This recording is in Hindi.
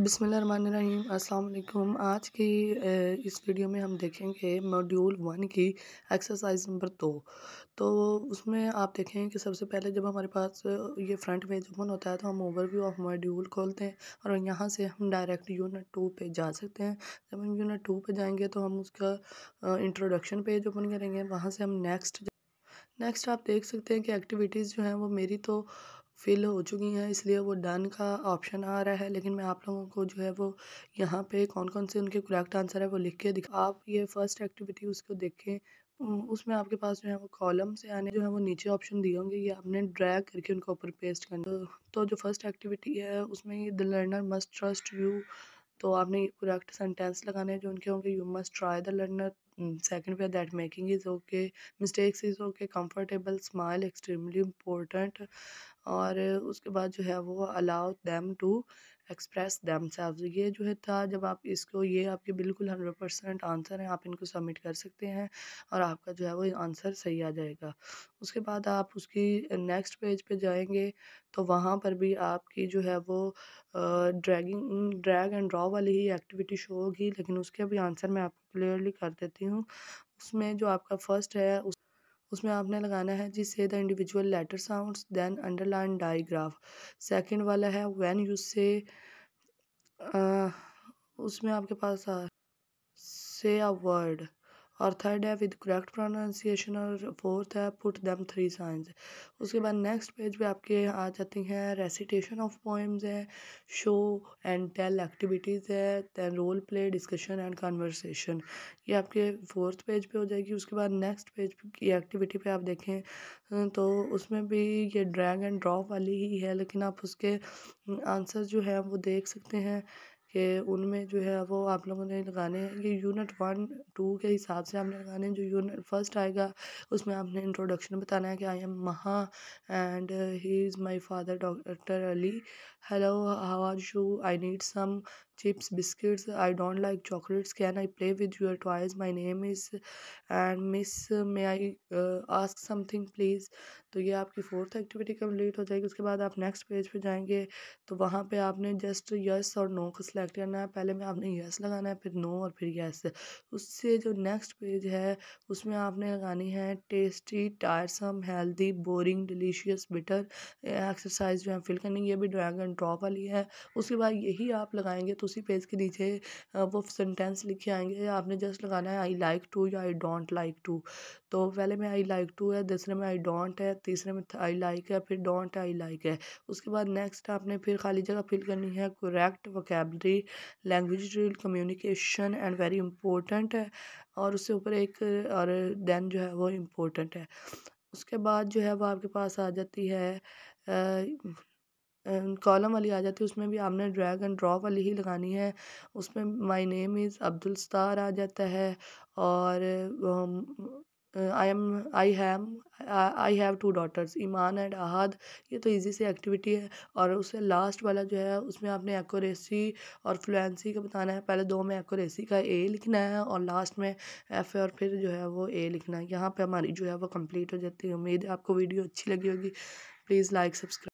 बिसमीम अस्सलाम आज की इस वीडियो में हम देखेंगे मॉड्यूल वन की एक्सरसाइज नंबर दो तो उसमें आप देखें कि सबसे पहले जब हमारे पास ये फ्रंट पेज ओपन होता है तो हम ओवरव्यू ऑफ मॉड्यूल खोलते हैं और यहाँ से हम डायरेक्ट यूनिट टू पे जा सकते हैं जब हम यूनिट टू पे जाएंगे तो हम उसका इंट्रोडक्शन पेज ओपन करेंगे वहाँ से हम नेक्स्ट नेक्स्ट आप देख सकते हैं कि एक्टिविटीज़ जो हैं वो मेरी तो फ़िल हो चुकी हैं इसलिए वो डन का ऑप्शन आ रहा है लेकिन मैं आप लोगों को जो है वो यहाँ पे कौन कौन से उनके करेक्ट आंसर है वो लिख के दिखा आप ये फर्स्ट एक्टिविटी उसको देखें उसमें आपके पास जो है वो कॉलम से आने जो है वो नीचे ऑप्शन दिए होंगे ये आपने ड्रैग करके उनको ऊपर पेस्ट करना तो जो फर्स्ट एक्टिविटी है उसमें the learner must trust you तो आपने करेक्ट सेंटेंस लगाने जो उनके होंगे you must try the learner second पे that making is okay mistakes is okay comfortable smile extremely important और उसके बाद जो है वो allow them to express themselves ये जो है था जब आप इसको ये आपके बिल्कुल हंड्रेड परसेंट आंसर हैं आप इनको सबमिट कर सकते हैं और आपका जो है वो आंसर सही आ जाएगा उसके बाद आप उसकी नेक्स्ट पेज पे जाएंगे तो वहाँ पर भी आपकी जो है वो ड्रैगिंग ड्रैग एंड ड्रॉ वाली ही एक्टिविटी शो होगी लेकिन उसके भी आंसर मैं आपको क्लियरली कर देती हूँ उसमें जो आपका फर्स्ट है उस उसमें आपने लगाना है जी say the individual letter sounds then underline digraph second वाला है व्हेन यू से उसमें आपके पास से अ वर्ड और थर्ड है विद करेक्ट प्रोनाउंसिएशन और फोर्थ है पुट दैम थ्री साइंस उसके बाद नेक्स्ट पेज पे आपके आ जाती हैं रेसिटेशन ऑफ पोएम्स है शो एंड टेल एक्टिविटीज़ है then role play discussion and conversation ये आपके फोर्थ पेज पे हो जाएगी उसके बाद नेक्स्ट पेज की एक्टिविटी पे आप देखें तो उसमें भी ये ड्रैग एंड ड्रॉप वाली ही है लेकिन आप उसके आंसर जो है वो देख सकते हैं कि उनमें जो है वो आप लोगों ने लगाने हैं कि यूनिट वन टू के हिसाब से आपने लगाने हैं जो यूनिट फर्स्ट आएगा उसमें आपने इंट्रोडक्शन बताना है कि I am Maha and he is my father doctor Ali hello how are you I need some chips biscuits I don't like chocolates can I play with your toys my name is and miss may I ask something please तो ये आपकी फोर्थ एक्टिविटी कम्प्लीट हो जाएगी उसके बाद आप नेक्स्ट पेज पे जाएंगे तो वहाँ पे आपने जस्ट यस और नो को सिलेक्ट करना है पहले में आपने यस लगाना है फिर नो और फिर यस उससे जो नेक्स्ट पेज है उसमें आपने लगानी है tasty tiresome healthy boring delicious bitter exercise जो है फिल करनी ये भी ड्रैग एंड ड्रॉप वाली है उसके बाद यही आप लगाएंगे तो उसी पेज के नीचे वो सेंटेंस लिखे आएंगे आपने जस्ट लगाना है आई लाइक टू या आई डोंट लाइक टू तो पहले में आई लाइक टू है दूसरे में आई डोंट है तीसरे में आई लाइक है फिर डोंट आई लाइक है उसके बाद नेक्स्ट आपने फिर खाली जगह फिल करनी है correct vocabulary language communication and very important है और उससे ऊपर एक और देन जो है वो इम्पोर्टेंट है उसके बाद जो है वो आपके पास आ जाती है कॉलम वाली आ जाती है उसमें भी आपने ड्रैग एंड ड्रॉप वाली ही लगानी है उसमें my name is Abdul Sattar आ जाता है और I am I am I have two daughters Iman and Ahad ये तो इजी से एक्टिविटी है और उससे लास्ट वाला जो है उसमें आपने एक्यूरेसी और फ्लुएंसी का बताना है पहले दो में एक्यूरेसी का ए लिखना है और लास्ट में एफ और फिर जो है वो ए लिखना है यहाँ पे हमारी जो है वो कंप्लीट हो जाती है उम्मीद है आपको वीडियो अच्छी लगी होगी प्लीज़ लाइक सब्सक्राइब